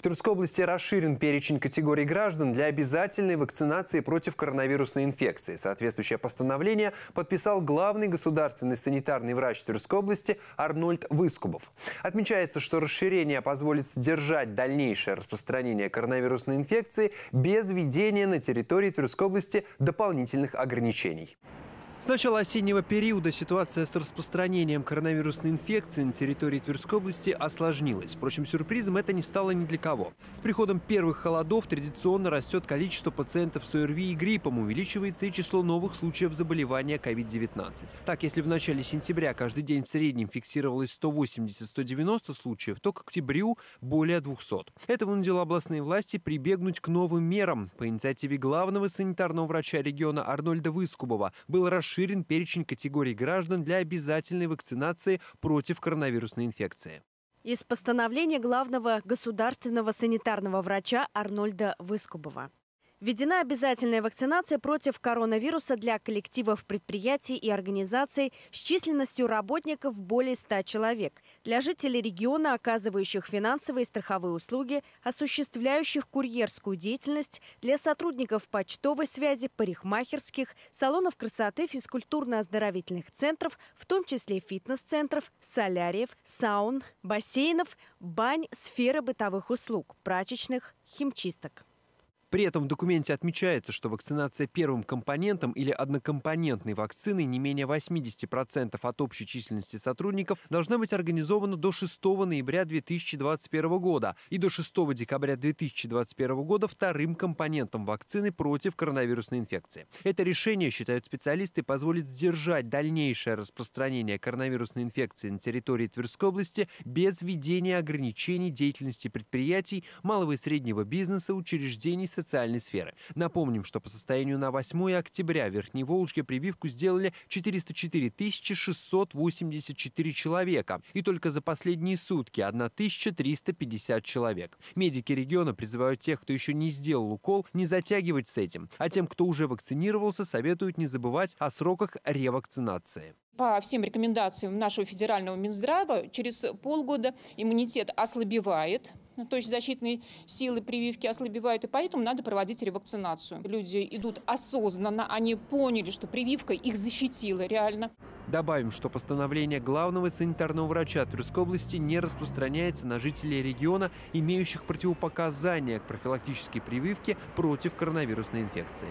В Тверской области расширен перечень категорий граждан для обязательной вакцинации против коронавирусной инфекции. Соответствующее постановление подписал главный государственный санитарный врач Тверской области Арнольд Выскубов. Отмечается, что расширение позволит сдержать дальнейшее распространение коронавирусной инфекции без введения на территории Тверской области дополнительных ограничений. С начала осеннего периода ситуация с распространением коронавирусной инфекции на территории Тверской области осложнилась. Впрочем, сюрпризом это не стало ни для кого. С приходом первых холодов традиционно растет количество пациентов с ОРВИ и гриппом, увеличивается и число новых случаев заболевания COVID-19. Так, если в начале сентября каждый день в среднем фиксировалось 180-190 случаев, то к октябрю более 200. Это вынудило областные власти прибегнуть к новым мерам. По инициативе главного санитарного врача региона Арнольда Выскубова был расширен расширен перечень категорий граждан для обязательной вакцинации против коронавирусной инфекции. Из постановления главного государственного санитарного врача Арнольда Выскубова. Введена обязательная вакцинация против коронавируса для коллективов предприятий и организаций с численностью работников более 100 человек, для жителей региона, оказывающих финансовые и страховые услуги, осуществляющих курьерскую деятельность, для сотрудников почтовой связи, парикмахерских, салонов красоты, физкультурно-оздоровительных центров, в том числе фитнес-центров, соляриев, саун, бассейнов, бань, сферы бытовых услуг, прачечных, химчисток. При этом в документе отмечается, что вакцинация первым компонентом или однокомпонентной вакцины не менее 80% от общей численности сотрудников должна быть организована до 6 ноября 2021 года и до 6 декабря 2021 года вторым компонентом вакцины против коронавирусной инфекции. Это решение, считают специалисты, позволит сдержать дальнейшее распространение коронавирусной инфекции на территории Тверской области без введения ограничений деятельности предприятий, малого и среднего бизнеса, учреждений, социальной сферы. Напомним, что по состоянию на 8 октября в Верхней Волжке прививку сделали 404 684 человека, и только за последние сутки 1350 человек. Медики региона призывают тех, кто еще не сделал укол, не затягивать с этим, а тем, кто уже вакцинировался, советуют не забывать о сроках ревакцинации. По всем рекомендациям нашего федерального Минздрава через полгода иммунитет ослабевает, то есть защитные силы прививки ослабевают, и поэтому надо проводить ревакцинацию. Люди идут осознанно, они поняли, что прививка их защитила реально. Добавим, что постановление главного санитарного врача Тверской области не распространяется на жителей региона, имеющих противопоказания к профилактической прививке против коронавирусной инфекции.